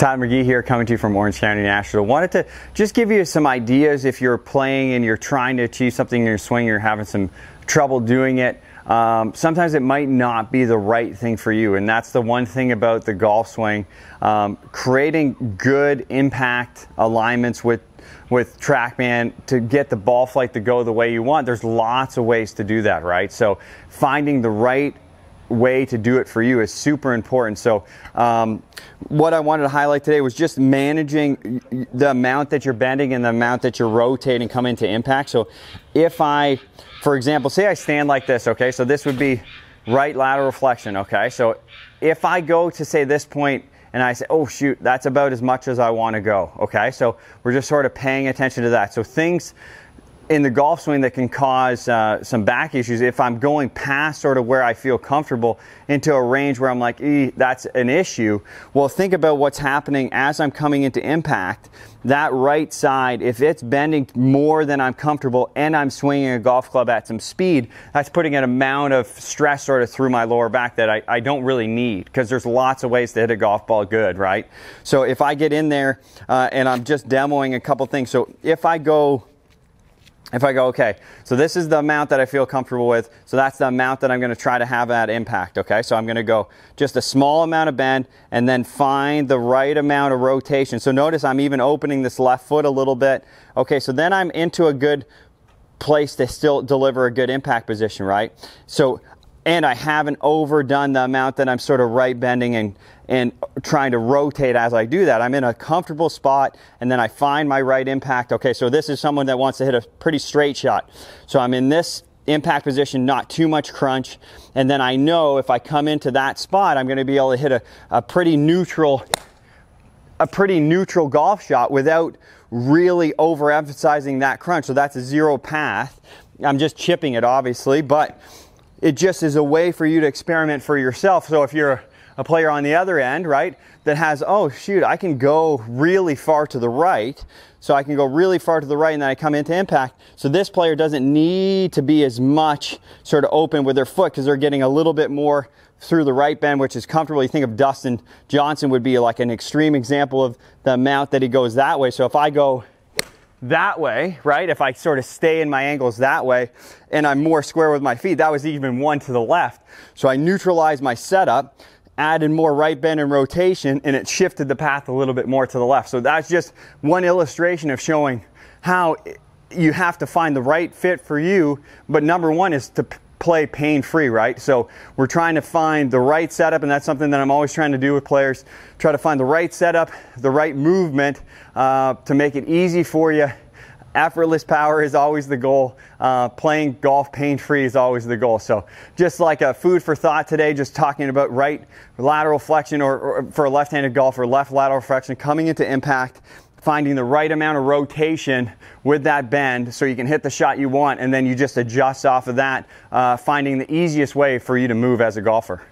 Todd McGee here coming to you from Orange County National. Wanted to just give you some ideas if you're playing and you're trying to achieve something in your swing, you're having some trouble doing it. Um, sometimes it might not be the right thing for you. And that's the one thing about the golf swing. Um, creating good impact alignments with with TrackMan to get the ball flight to go the way you want. There's lots of ways to do that, right? So finding the right way to do it for you is super important. So, um, what I wanted to highlight today was just managing the amount that you're bending and the amount that you're rotating come into impact. So, if I, for example, say I stand like this, okay, so this would be right lateral flexion, okay, so if I go to say this point and I say, oh shoot, that's about as much as I want to go, okay, so we're just sort of paying attention to that. So, things in the golf swing that can cause uh, some back issues if I'm going past sort of where I feel comfortable into a range where I'm like, e, that's an issue. Well, think about what's happening as I'm coming into impact. That right side, if it's bending more than I'm comfortable and I'm swinging a golf club at some speed, that's putting an amount of stress sort of through my lower back that I, I don't really need because there's lots of ways to hit a golf ball good, right? So if I get in there uh, and I'm just demoing a couple things, so if I go if I go, okay, so this is the amount that I feel comfortable with, so that's the amount that I'm gonna try to have that impact, okay? So I'm gonna go just a small amount of bend and then find the right amount of rotation. So notice I'm even opening this left foot a little bit. Okay, so then I'm into a good place to still deliver a good impact position, right? So and I haven't overdone the amount that I'm sort of right bending and, and trying to rotate as I do that. I'm in a comfortable spot and then I find my right impact. Okay, so this is someone that wants to hit a pretty straight shot. So I'm in this impact position, not too much crunch. And then I know if I come into that spot, I'm going to be able to hit a, a pretty neutral a pretty neutral golf shot without really overemphasizing that crunch. So that's a zero path. I'm just chipping it obviously, but it just is a way for you to experiment for yourself. So if you're a player on the other end, right, that has, oh shoot, I can go really far to the right. So I can go really far to the right and then I come into impact. So this player doesn't need to be as much sort of open with their foot because they're getting a little bit more through the right bend, which is comfortable. You think of Dustin Johnson would be like an extreme example of the amount that he goes that way. So if I go that way, right? If I sort of stay in my angles that way and I'm more square with my feet, that was even one to the left. So I neutralized my setup, added more right bend and rotation, and it shifted the path a little bit more to the left. So that's just one illustration of showing how you have to find the right fit for you. But number one is to play pain free, right? So we're trying to find the right setup, and that's something that I'm always trying to do with players. Try to find the right setup, the right movement uh, to make it easy for you. Effortless power is always the goal. Uh, playing golf pain free is always the goal. So, just like a food for thought today, just talking about right lateral flexion or, or for a left handed golfer, left lateral flexion coming into impact finding the right amount of rotation with that bend so you can hit the shot you want, and then you just adjust off of that, uh, finding the easiest way for you to move as a golfer.